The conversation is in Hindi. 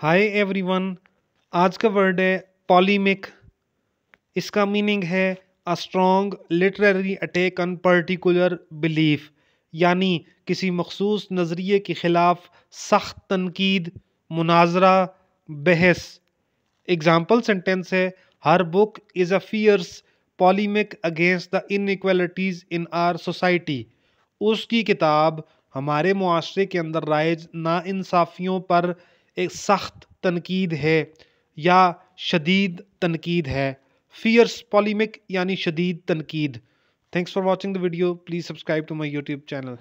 हाय एवरीवन आज का वर्ड है पॉलीमिक इसका मीनिंग है a strong literary attack on particular belief यानी किसी मखसूस नज़रिए के ख़िलाफ़ सख्त तनकीद मुनाजरा बहस एग्ज़ाम्पल सेंटेंस है her book is a fierce polemic against the inequalities in our society उसकी किताब हमारे मुआरे के अंदर राइज नाानसाफ़ियों पर एक सख्त तनकीद है या शदीद तनकीद है फियर्स पॉलीमिक यानी शदीद तनकीद thanks for watching the video please subscribe to my YouTube channel